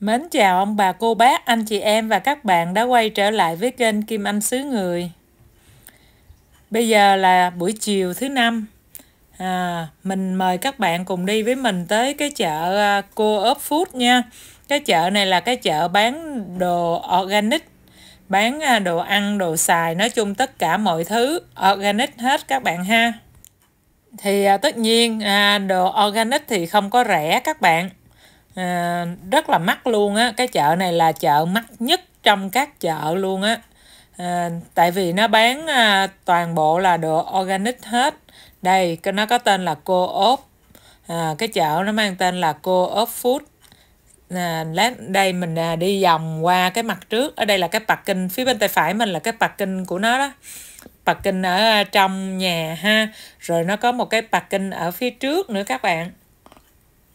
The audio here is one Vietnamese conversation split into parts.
Mến chào ông bà cô bác, anh chị em và các bạn đã quay trở lại với kênh Kim Anh Sứ Người. Bây giờ là buổi chiều thứ năm. À, mình mời các bạn cùng đi với mình tới cái chợ à, cô ốp food nha. Cái chợ này là cái chợ bán đồ organic, bán à, đồ ăn, đồ xài, nói chung tất cả mọi thứ organic hết các bạn ha. Thì à, tất nhiên à, đồ organic thì không có rẻ các bạn à, rất là mắc luôn á cái chợ này là chợ mắc nhất trong các chợ luôn á à, tại vì nó bán à, toàn bộ là đồ organic hết đây nó có tên là cô ốp à, ờ, cái chợ nó mang tên là cô ốp food à, đây mình à, đi vòng qua cái mặt trước ở đây là cái parking phía bên tay phải mình là cái parking của nó đó parking ở à, trong nhà ha rồi nó có một cái parking ở phía trước nữa các bạn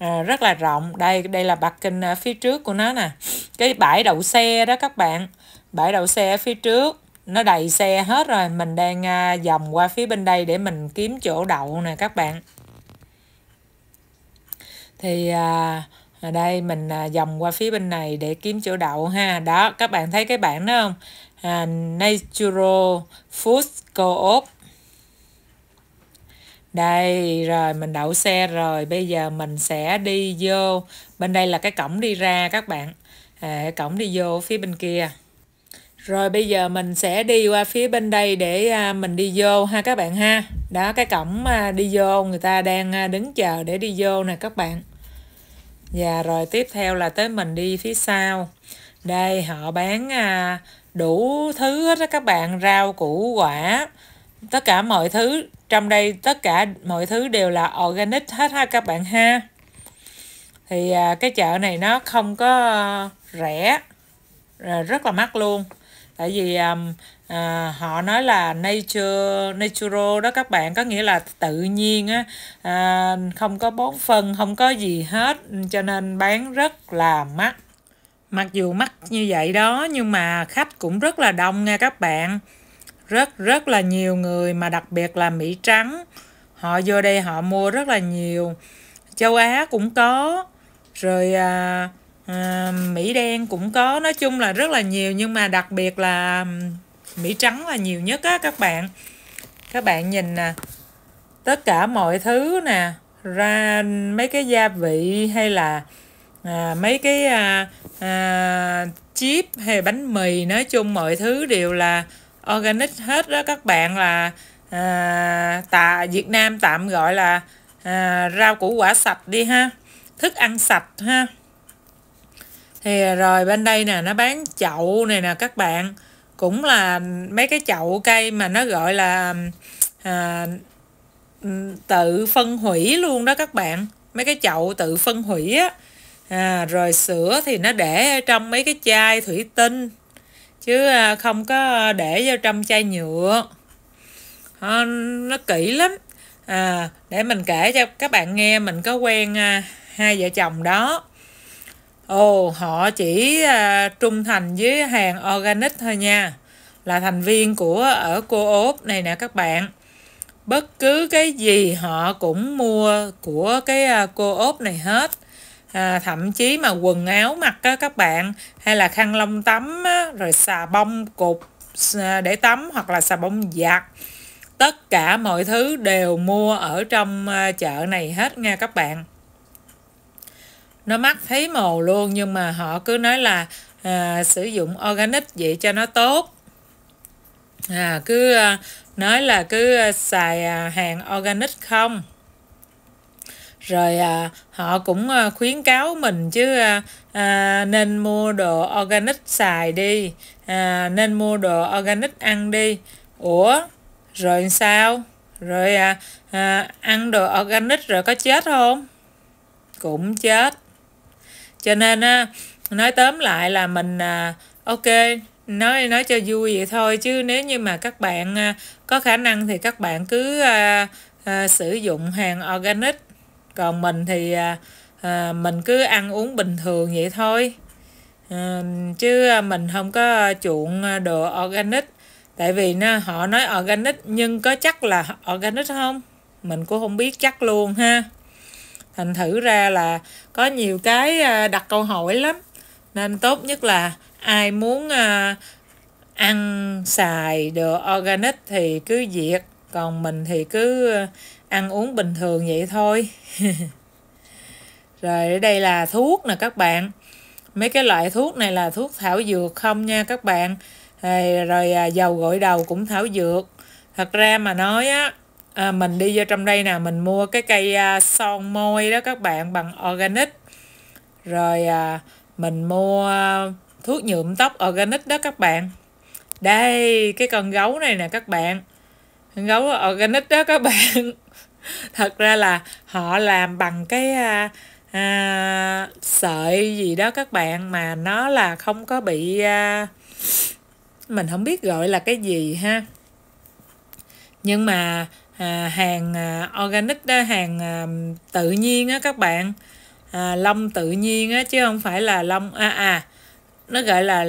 Ờ, rất là rộng đây đây là bạc kinh ờ, phía trước của nó nè cái bãi đậu xe đó các bạn bãi đậu xe phía trước nó đầy xe hết rồi mình đang à, ờ, dòng qua phía bên đây để mình kiếm chỗ đậu nè các bạn thì à, ở đây mình à, dòng qua phía bên này để kiếm chỗ đậu ha đó các bạn thấy cái bảng đó không à, natural food co-op đây rồi mình đậu xe rồi bây giờ mình sẽ đi vô bên đây là cái cổng đi ra các bạn à, cổng đi vô phía bên kia rồi bây giờ mình sẽ đi qua phía bên đây để à, mình đi vô ha các bạn ha đó cái cổng à, đi vô người ta đang à, đứng chờ để đi vô nè các bạn và dạ, rồi tiếp theo là tới mình đi phía sau đây họ bán đủ thứ hết đó các bạn rau củ quả tất cả mọi thứ trong đây tất cả mọi thứ đều là organic hết ha các bạn ha thì à, cái chợ này nó không có ờ, rẻ à, rất là mắc luôn tại vì à, họ nói là nature natural đó các bạn có nghĩa là tự nhiên á à, không có bón phân không có gì hết cho nên bán rất là mắc mặc dù mắc như vậy đó nhưng mà khách cũng rất là đông nha các bạn rất rất là nhiều người mà đặc biệt là Mỹ trắng họ vô đây họ mua rất là nhiều châu Á cũng có rồi à, à, Mỹ đen cũng có nói chung là rất là nhiều nhưng mà đặc biệt là Mỹ trắng là nhiều nhất á các bạn các bạn nhìn nè tất cả mọi thứ nè ra mấy cái gia vị hay là à, mấy cái à, à, chip hay bánh mì nói chung mọi thứ đều là organic hết đó các bạn là à, tà Việt Nam tạm gọi là à, rau củ quả sạch đi ha thức ăn sạch ha thì rồi bên đây nè nó bán chậu này nè các bạn cũng là mấy cái chậu cây mà nó gọi là à, tự phân hủy luôn đó các bạn mấy cái chậu tự phân hủy á à, rồi sữa thì nó để trong mấy cái chai thủy tinh chứ à, không có để vô trong chai nhựa ờ, nó kỹ lắm à, để mình kể cho các bạn nghe mình có quen à, hai vợ chồng đó ồ họ chỉ à, trung thành với hàng organic thôi nha là thành viên của ở cô ốp này nè các bạn bất cứ cái gì họ cũng mua của cái cô ốp này hết à, thậm chí mà quần áo mặc á, các bạn hay là khăn lông tắm á, rồi xà bông cục à, để tắm hoặc là xà bông giặt tất cả mọi thứ đều mua ở trong à, chợ này hết nha các bạn nó mắc thấy màu luôn nhưng mà họ cứ nói là à, sử dụng organic vậy cho nó tốt à, cứ à, nói là cứ à, xài hàng organic không rồi à, họ cũng à, khuyến cáo mình chứ à, à, nên mua đồ organic xài đi à, nên mua đồ organic ăn đi ủa rồi sao rồi à, à, ăn đồ organic rồi có chết không cũng chết cho nên à, nói tóm lại là mình à, ok nói nói cho vui vậy thôi chứ nếu như mà các bạn à, có khả năng thì các bạn cứ à, à, sử dụng hàng organic còn mình thì à, à, mình cứ ăn uống bình thường vậy thôi à, chứ à, mình không có chuộng à, đồ organic tại vì nó họ nói organic nhưng có chắc là organic không mình cũng không biết chắc luôn ha thành thử ra là có nhiều cái đặt câu hỏi lắm nên tốt nhất là ai muốn ăn xài đồ organic thì cứ diệt còn mình thì cứ ăn uống bình thường vậy thôi rồi đây là thuốc nè các bạn mấy cái loại thuốc này là thuốc thảo dược không nha các bạn rồi, rồi à, dầu gội đầu cũng thảo dược thật ra mà nói á à, mình đi vô trong đây nè mình mua cái cây à, son môi đó các bạn bằng organic rồi à, mình mua à, thuốc nhuộm tóc organic đó các bạn đây cái con gấu này nè các bạn gấu organic đó các bạn thật ra là họ làm bằng cái à, à, sợi gì đó các bạn mà nó là không có bị à, mình không biết gọi là cái gì ha nhưng mà à, hàng à, organic đó hàng à, tự nhiên á các bạn à, lông tự nhiên á chứ không phải là lông à à nó gọi là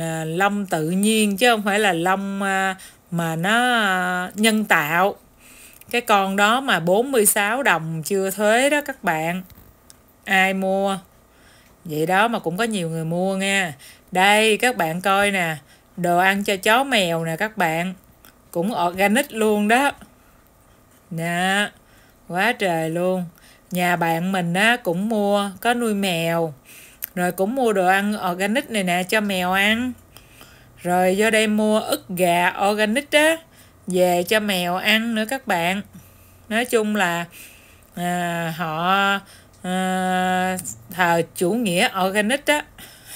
à, lông tự nhiên chứ không phải là lông à, mà nó à, nhân tạo cái con đó mà 46 đồng chưa thuế đó các bạn ai mua vậy đó mà cũng có nhiều người mua nha đây các bạn coi nè đồ ăn cho chó mèo nè các bạn cũng organic luôn đó nè quá trời luôn nhà bạn mình á cũng mua có nuôi mèo rồi cũng mua đồ ăn organic này nè cho mèo ăn rồi vô đây mua ức gà organic á về cho mèo ăn nữa các bạn nói chung là à, họ à, thờ chủ nghĩa organic đó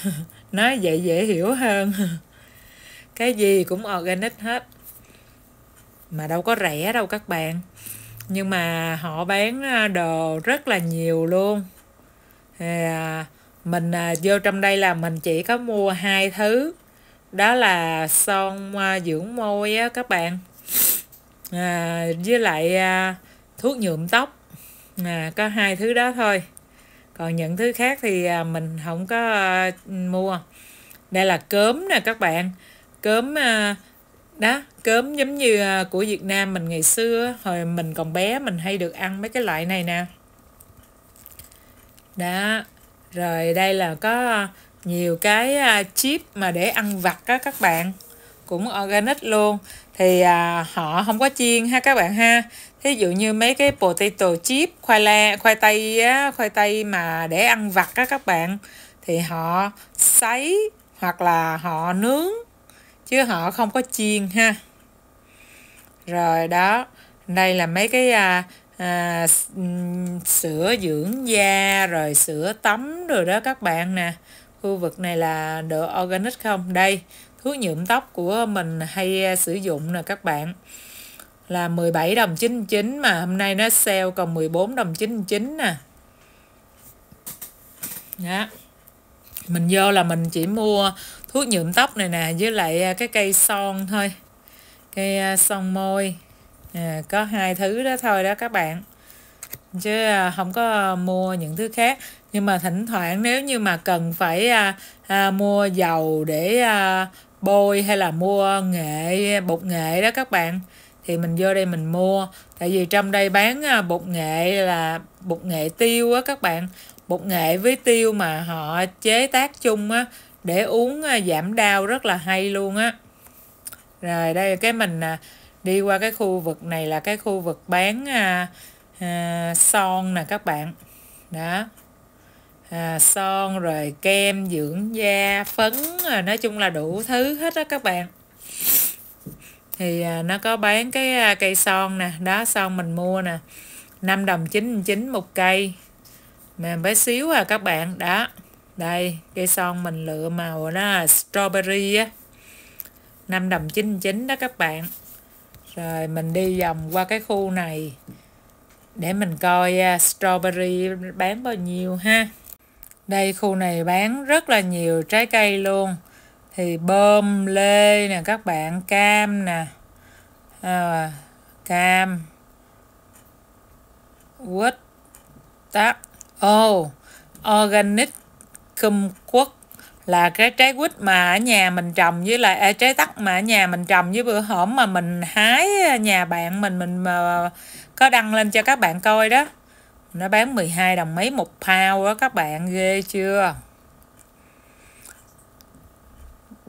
nói vậy dễ hiểu hơn cái gì cũng organic hết mà đâu có rẻ đâu các bạn nhưng mà họ bán à, đồ rất là nhiều luôn thì à, mình à, vô trong đây là mình chỉ có mua hai thứ đó là son à, dưỡng môi á các bạn à, với lại à, thuốc nhuộm tóc à, có hai thứ đó thôi còn những thứ khác thì à, mình không có à, mua đây là cớm nè các bạn cớm à, đó cớm giống như à, của Việt Nam mình ngày xưa hồi mình còn bé mình hay được ăn mấy cái loại này nè đó rồi đây là có nhiều cái à, chip mà để ăn vặt á các bạn cũng organic luôn thì à, họ không có chiên ha các bạn ha thí dụ như mấy cái potato chip khoai la khoai tây á, khoai tây mà để ăn vặt á các bạn thì họ sấy hoặc là họ nướng chứ họ không có chiên ha rồi đó đây là mấy cái à, à, sữa dưỡng da rồi sữa tắm rồi đó các bạn nè khu vực này là đồ organic không đây thuốc nhuộm tóc của mình hay à, sử dụng nè các bạn là 17 đồng 99 mà hôm nay nó sale còn 14 đồng 99 nè đó mình vô là mình chỉ mua thuốc nhuộm tóc này nè với lại à, cái cây son thôi cây à, son môi à, có hai thứ đó thôi đó các bạn chứ không có mua những thứ khác nhưng mà thỉnh thoảng nếu như mà cần phải à, à, mua dầu để à, bôi hay là mua nghệ bột nghệ đó các bạn thì mình vô đây mình mua tại vì trong đây bán à, bột nghệ là bột nghệ tiêu á các bạn bột nghệ với tiêu mà họ chế tác chung á để uống à, giảm đau rất là hay luôn á rồi đây cái mình à, đi qua cái khu vực này là cái khu vực bán son nè các bạn đó à, son rồi kem dưỡng da phấn à, nói chung là đủ thứ hết đó các bạn thì à, nó có bán cái à, cây son nè đó son mình mua nè 5 đồng 99 một cây mềm bé xíu à các bạn đó đây cây son mình lựa màu đó strawberry á 5 đồng 99 đó các bạn rồi mình đi vòng qua cái khu này để mình coi uh, strawberry bán bao nhiêu ha đây khu này bán rất là nhiều trái cây luôn thì bơm lê nè các bạn cam nè à, cam quýt tắc ô oh, organic cum quất là cái trái quýt mà ở nhà mình trồng với lại à, trái tắc mà ở nhà mình trồng với bữa hổm mà mình hái à, nhà bạn mình mình mà có đăng lên cho các bạn coi đó nó bán 12 đồng mấy một pound đó các bạn ghê chưa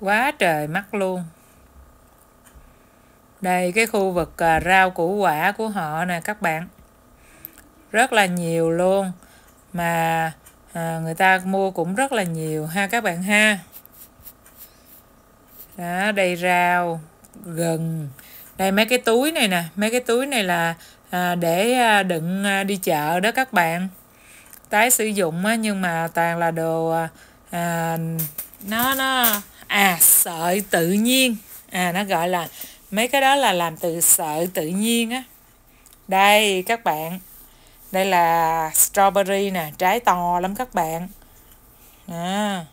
quá trời mắc luôn đây cái khu vực à, rau củ quả của họ nè các bạn rất là nhiều luôn mà à, người ta mua cũng rất là nhiều ha các bạn ha đó đây rau gần đây mấy cái túi này nè mấy cái túi này là À, để à, đựng à, đi chợ đó các bạn tái sử dụng nhưng mà toàn là đồ à, nó nó à sợi tự nhiên à nó gọi là mấy cái đó là làm từ sợi tự nhiên á đây các bạn đây là strawberry nè trái to lắm các bạn à,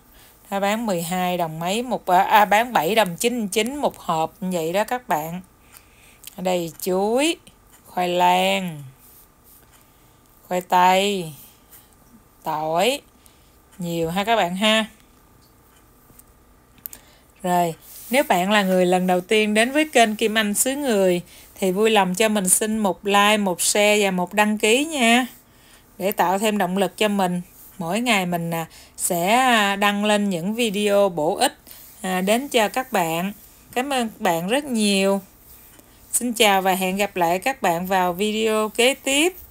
nó bán 12 đồng mấy một à, bán 7 đồng 99 một hộp như vậy đó các bạn ở đây chuối khoai lang khoai tây tỏi nhiều ha các bạn ha rồi nếu bạn là người lần đầu tiên đến với kênh Kim Anh xứ người thì vui lòng cho mình xin một like, một share và một đăng ký nha. Để tạo thêm động lực cho mình. Mỗi ngày mình à, sẽ à, đăng lên những video bổ ích à, đến cho các bạn. Cảm ơn các bạn rất nhiều. Xin chào và hẹn gặp lại các bạn vào video kế tiếp.